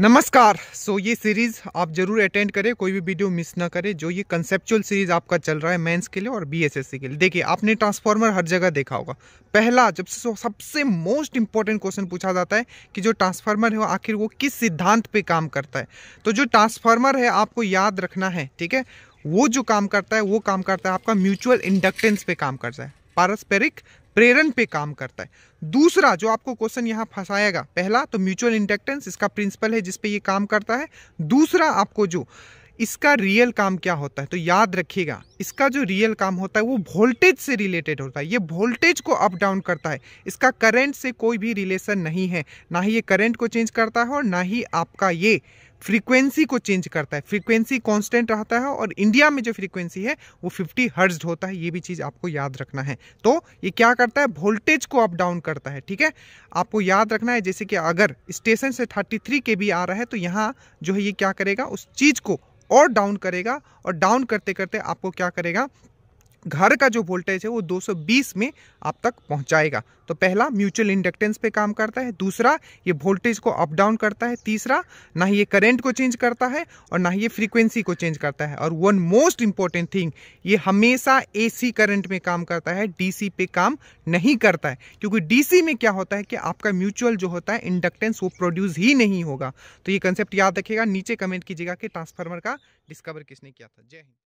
नमस्कार सो ये सीरीज़ आप जरूर अटेंड करें कोई भी वीडियो मिस ना करें जो ये कंसेप्चुअल सीरीज़ आपका चल रहा है मेंस के लिए और बीएसएससी के लिए देखिए आपने ट्रांसफार्मर हर जगह देखा होगा पहला जब से सबसे मोस्ट इंपॉर्टेंट क्वेश्चन पूछा जाता है कि जो ट्रांसफार्मर है आखिर वो किस सिद्धांत पे काम करता है तो जो ट्रांसफार्मर है आपको याद रखना है ठीक है वो जो काम करता है वो काम करता है आपका म्यूचुअल इंडक्टेंस पे काम करता है पारस्परिक प्रेरण पे काम करता है दूसरा जो आपको क्वेश्चन यहाँ फंसाएगा पहला तो म्यूचुअल इंडक्टेंस इसका प्रिंसिपल है जिसपे ये काम करता है दूसरा आपको जो इसका रियल काम क्या होता है तो याद रखिएगा इसका जो रियल काम होता है वो वोल्टेज से रिलेटेड होता है ये वोल्टेज को अप डाउन करता है इसका करंट से कोई भी रिलेशन नहीं है ना ही ये करंट को चेंज करता है और ना ही आपका ये फ्रीक्वेंसी को चेंज करता है फ्रीक्वेंसी कांस्टेंट रहता है और इंडिया में जो फ्रीक्वेंसी है वो 50 हर्ज होता है ये भी चीज़ आपको याद रखना है तो ये क्या करता है वोल्टेज को अप डाउन करता है ठीक है आपको याद रखना है जैसे कि अगर स्टेशन से 33 के भी आ रहा है तो यहाँ जो है ये क्या करेगा उस चीज़ को और डाउन करेगा और डाउन करते करते आपको क्या करेगा घर का जो वोल्टेज है वो 220 में आप तक पहुंचाएगा तो पहला म्यूचुअल इंडक्टेंस पे काम करता है दूसरा ये वोल्टेज को अप डाउन करता है तीसरा ना ही ये करंट को चेंज करता है और ना ही ये फ्रीक्वेंसी को चेंज करता है और वन मोस्ट इंपॉर्टेंट थिंग ये हमेशा एसी करंट में काम करता है डीसी पे काम नहीं करता है क्योंकि डीसी में क्या होता है कि आपका म्यूचुअल जो होता है इंडक्टेंस वो प्रोड्यूस ही नहीं होगा तो ये कंसेप्ट याद रखेगा नीचे कमेंट कीजिएगा कि ट्रांसफार्मर का डिस्कवर किसने किया था जय हिंद